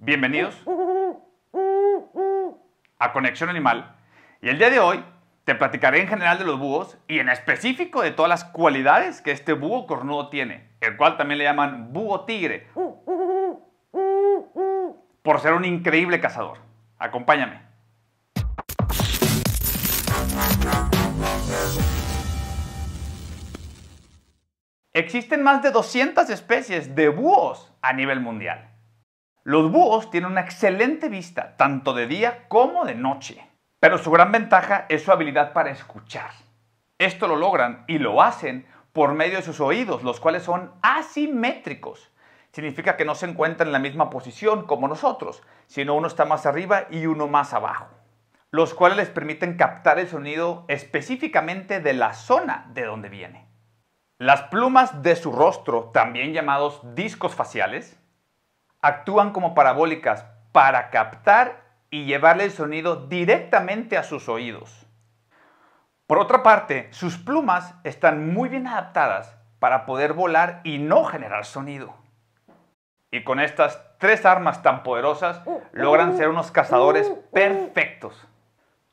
Bienvenidos a Conexión Animal. Y el día de hoy te platicaré en general de los búhos y en específico de todas las cualidades que este búho cornudo tiene, el cual también le llaman búho tigre, por ser un increíble cazador. Acompáñame. Existen más de 200 especies de búhos a nivel mundial. Los búhos tienen una excelente vista, tanto de día como de noche, pero su gran ventaja es su habilidad para escuchar. Esto lo logran y lo hacen por medio de sus oídos, los cuales son asimétricos. Significa que no se encuentran en la misma posición como nosotros, sino uno está más arriba y uno más abajo, los cuales les permiten captar el sonido específicamente de la zona de donde viene. Las plumas de su rostro, también llamados discos faciales, actúan como parabólicas para captar y llevarle el sonido directamente a sus oídos. Por otra parte, sus plumas están muy bien adaptadas para poder volar y no generar sonido. Y con estas tres armas tan poderosas uh, uh, logran ser unos cazadores uh, perfectos.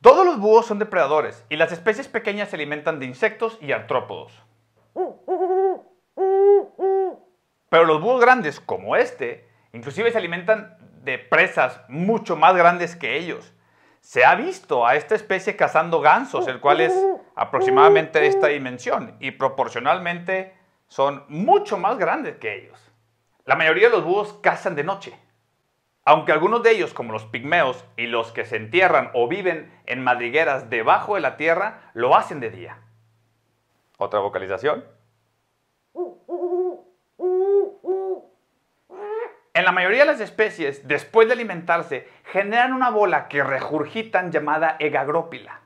Todos los búhos son depredadores y las especies pequeñas se alimentan de insectos y artrópodos. Pero los búhos grandes, como este, Inclusive se alimentan de presas mucho más grandes que ellos. Se ha visto a esta especie cazando gansos, el cual es aproximadamente de esta dimensión y proporcionalmente son mucho más grandes que ellos. La mayoría de los búhos cazan de noche. Aunque algunos de ellos, como los pigmeos y los que se entierran o viven en madrigueras debajo de la tierra, lo hacen de día. Otra vocalización. la mayoría de las especies, después de alimentarse, generan una bola que regurgitan llamada egagrópila.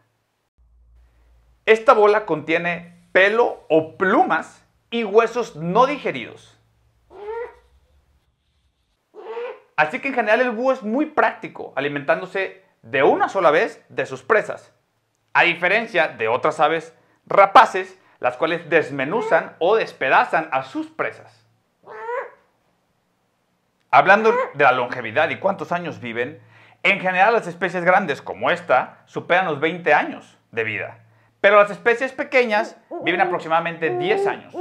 Esta bola contiene pelo o plumas y huesos no digeridos. Así que en general el búho es muy práctico, alimentándose de una sola vez de sus presas, a diferencia de otras aves rapaces, las cuales desmenuzan o despedazan a sus presas. Hablando de la longevidad y cuántos años viven, en general las especies grandes como esta superan los 20 años de vida, pero las especies pequeñas viven aproximadamente 10 años.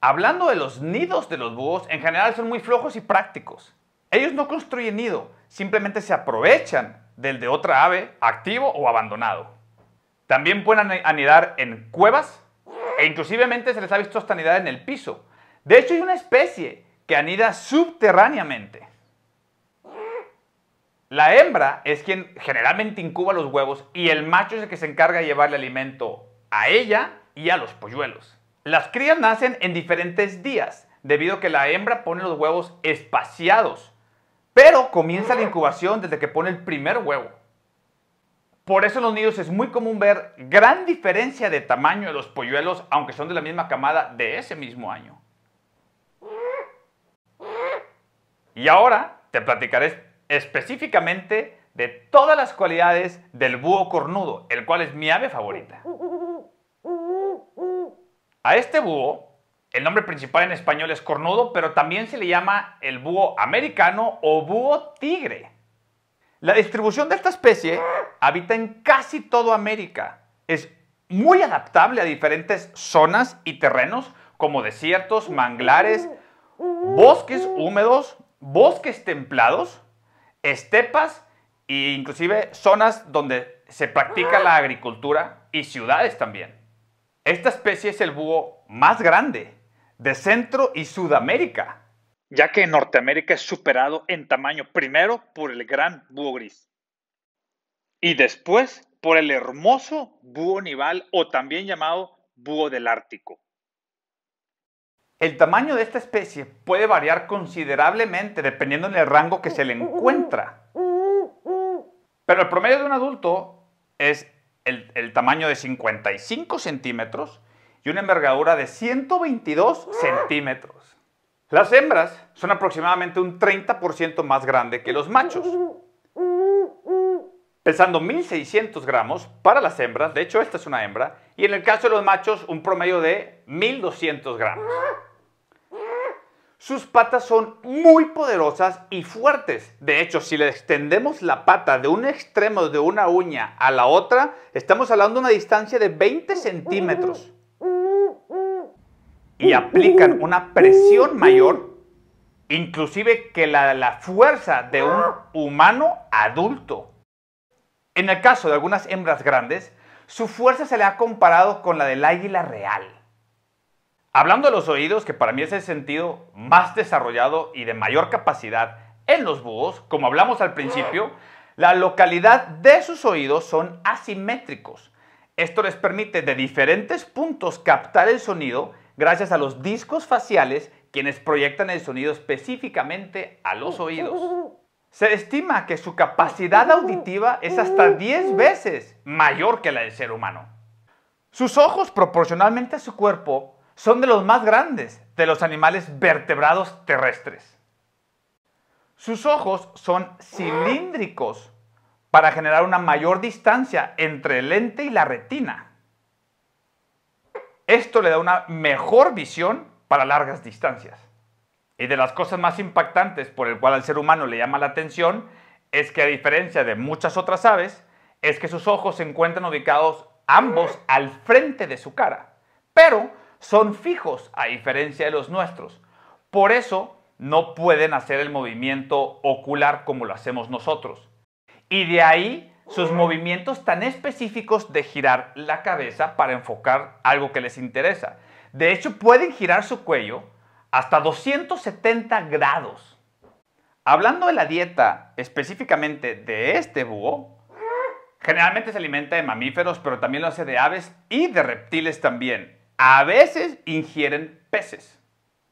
Hablando de los nidos de los búhos, en general son muy flojos y prácticos. Ellos no construyen nido, simplemente se aprovechan del de otra ave activo o abandonado. También pueden anidar en cuevas e inclusivemente se les ha visto hasta anidar en el piso. De hecho hay una especie que anida subterráneamente. La hembra es quien generalmente incuba los huevos y el macho es el que se encarga de llevarle alimento a ella y a los polluelos. Las crías nacen en diferentes días, debido a que la hembra pone los huevos espaciados, pero comienza la incubación desde que pone el primer huevo. Por eso en los nidos es muy común ver gran diferencia de tamaño de los polluelos, aunque son de la misma camada de ese mismo año. Y ahora te platicaré específicamente de todas las cualidades del búho cornudo, el cual es mi ave favorita. A este búho, el nombre principal en español es cornudo, pero también se le llama el búho americano o búho tigre. La distribución de esta especie habita en casi todo América. Es muy adaptable a diferentes zonas y terrenos como desiertos, manglares, bosques húmedos, bosques templados, estepas e inclusive zonas donde se practica la agricultura y ciudades también. Esta especie es el búho más grande de Centro y Sudamérica, ya que en Norteamérica es superado en tamaño primero por el gran búho gris y después por el hermoso búho nival o también llamado búho del Ártico. El tamaño de esta especie puede variar considerablemente dependiendo del rango que se le encuentra. Pero el promedio de un adulto es el, tamaño de 55 centímetros y una envergadura de 122 centímetros. Las hembras son aproximadamente un 30% más grande que los machos, pesando 1.600 gramos para las hembras, de hecho esta es una hembra, y en el caso de los machos un promedio de 1.200 gramos. Sus patas son muy poderosas y fuertes. De hecho, si le extendemos la pata de un extremo de una uña a la otra, estamos hablando de una distancia de 20 centímetros. Y aplican una presión mayor, inclusive que la, la fuerza de un humano adulto. En el caso de algunas hembras grandes, su fuerza se le ha comparado con la del águila real. Hablando de los oídos, que para mí es el sentido más desarrollado y de mayor capacidad en los búhos, como hablamos al principio, la localidad de sus oídos son asimétricos. Esto les permite de diferentes puntos captar el sonido gracias a los discos faciales quienes proyectan el sonido específicamente a los oídos. Se estima que su capacidad auditiva es hasta 10 veces mayor que la del ser humano. Sus ojos, proporcionalmente a su cuerpo, son de los más grandes de los animales vertebrados terrestres. Sus ojos son cilíndricos para generar una mayor distancia entre el lente y la retina. Esto le da una mejor visión para largas distancias. Y de las cosas más impactantes por el cual al ser humano le llama la atención es que a diferencia de muchas otras aves, es que sus ojos se encuentran ubicados ambos al frente de su cara. Pero son fijos a diferencia de los nuestros. Por eso no pueden hacer el movimiento ocular como lo hacemos nosotros. Y de ahí sus movimientos tan específicos de girar la cabeza para enfocar algo que les interesa. De hecho, pueden girar su cuello hasta 270 grados. Hablando de la dieta específicamente de este búho, generalmente se alimenta de mamíferos, pero también lo hace de aves y de reptiles también. A veces ingieren peces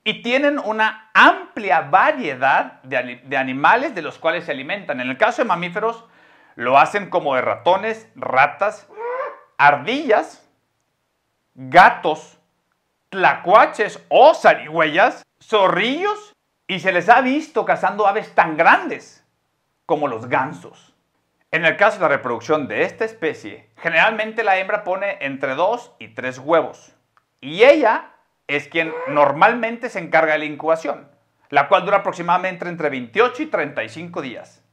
y tienen una amplia variedad de, animales de los cuales se alimentan. En el caso de mamíferos, lo hacen como de ratones, ratas, ardillas, gatos, tlacuaches o zarigüeyas, zorrillos, y se les ha visto cazando aves tan grandes como los gansos. En el caso de la reproducción de esta especie, generalmente la hembra pone entre dos y tres huevos. Y ella es quien normalmente se encarga de la incubación, la cual dura aproximadamente entre 28 y 35 días.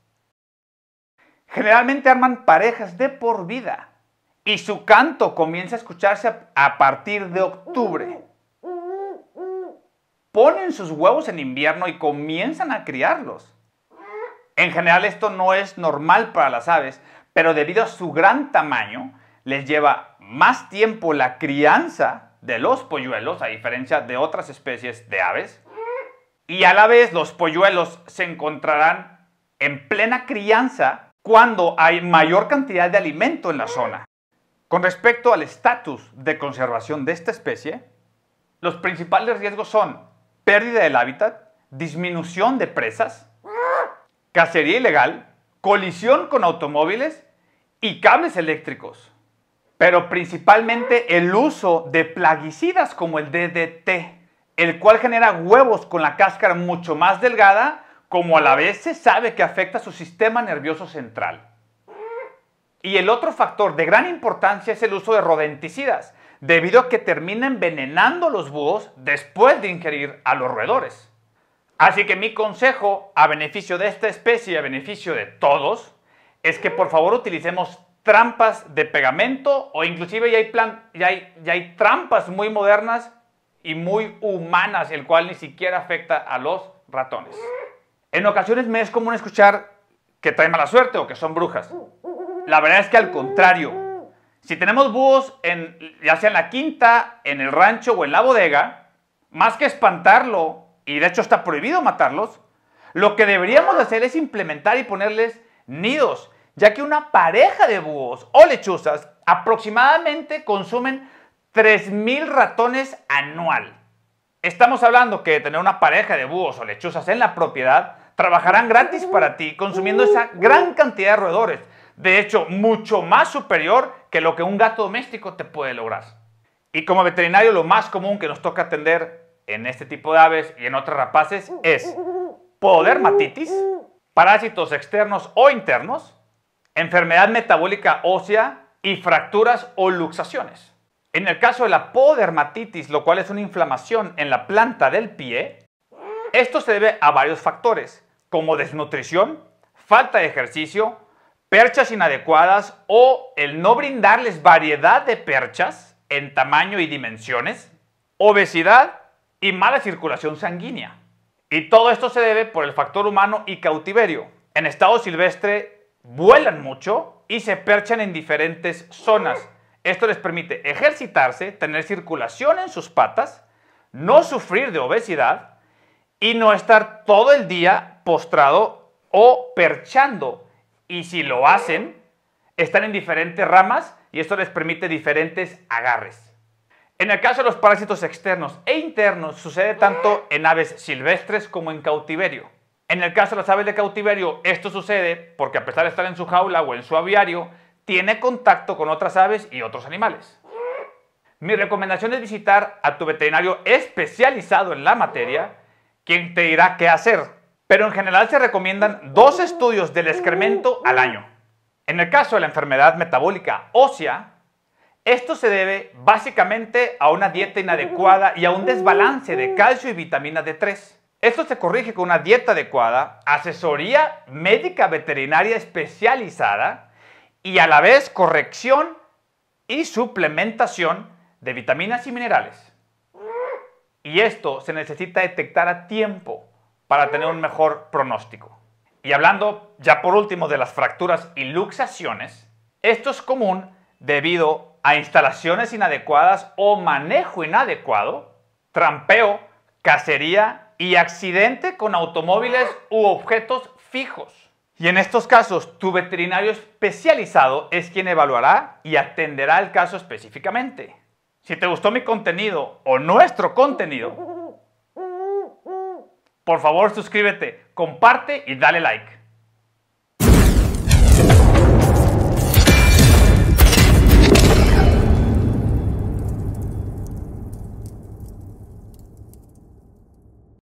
Generalmente arman parejas de por vida y su canto comienza a escucharse a partir de octubre. Ponen sus huevos en invierno y comienzan a criarlos. En general esto no es normal para las aves, pero debido a su gran tamaño, les lleva más tiempo la crianza de los polluelos, a diferencia de otras especies de aves, y a la vez los polluelos se encontrarán en plena crianza cuando hay mayor cantidad de alimento en la zona. Con respecto al estatus de conservación de esta especie, los principales riesgos son pérdida del hábitat, disminución de presas, cacería ilegal, colisión con automóviles y cables eléctricos pero principalmente el uso de plaguicidas como el DDT, el cual genera huevos con la cáscara mucho más delgada, como a la vez se sabe que afecta su sistema nervioso central. Y el otro factor de gran importancia es el uso de rodenticidas, debido a que termina envenenando los búhos después de ingerir a los roedores. Así que mi consejo, a beneficio de esta especie y a beneficio de todos, es que por favor utilicemos trampas de pegamento o inclusive ya hay, trampas muy modernas y muy humanas, el cual ni siquiera afecta a los ratones. En ocasiones me es común escuchar que traen mala suerte o que son brujas. La verdad es que al contrario, si tenemos búhos en, ya sea en la quinta, en el rancho o en la bodega, más que espantarlo, y de hecho está prohibido matarlos, lo que deberíamos hacer es implementar y ponerles nidos ya que una pareja de búhos o lechuzas aproximadamente consumen 3.000 ratones anual. Estamos hablando que tener una pareja de búhos o lechuzas en la propiedad trabajarán gratis para ti consumiendo esa gran cantidad de roedores. De hecho, mucho más superior que lo que un gato doméstico te puede lograr. Y como veterinario, lo más común que nos toca atender en este tipo de aves y en otras rapaces es podermatitis, parásitos externos o internos, enfermedad metabólica ósea y fracturas o luxaciones. En el caso de la podermatitis, lo cual es una inflamación en la planta del pie, esto se debe a varios factores, como desnutrición, falta de ejercicio, perchas inadecuadas o el no brindarles variedad de perchas en tamaño y dimensiones, obesidad y mala circulación sanguínea. Y todo esto se debe por el factor humano y cautiverio. En estado silvestre vuelan mucho y se perchan en diferentes zonas. Esto les permite ejercitarse, tener circulación en sus patas, no sufrir de obesidad y no estar todo el día postrado o perchando. Y si lo hacen, están en diferentes ramas y esto les permite diferentes agarres. En el caso de los parásitos externos e internos sucede tanto en aves silvestres como en cautiverio. En el caso de las aves de cautiverio, esto sucede porque a pesar de estar en su jaula o en su aviario, tiene contacto con otras aves y otros animales. Mi recomendación es visitar a tu veterinario especializado en la materia, quien te dirá qué hacer. Pero en general se recomiendan dos estudios del excremento al año. En el caso de la enfermedad metabólica ósea, esto se debe básicamente a una dieta inadecuada y a un desbalance de calcio y vitamina D3. Esto se corrige con una dieta adecuada, asesoría médica veterinaria especializada y a la vez corrección y suplementación de vitaminas y minerales. Y esto se necesita detectar a tiempo para tener un mejor pronóstico. Y hablando ya por último de las fracturas y luxaciones, esto es común debido a instalaciones inadecuadas o manejo inadecuado, trampeo, cacería y accidente con automóviles u objetos fijos. Y en estos casos, tu veterinario especializado es quien evaluará y atenderá el caso específicamente. Si te gustó mi contenido o nuestro contenido, por favor suscríbete, comparte y dale like.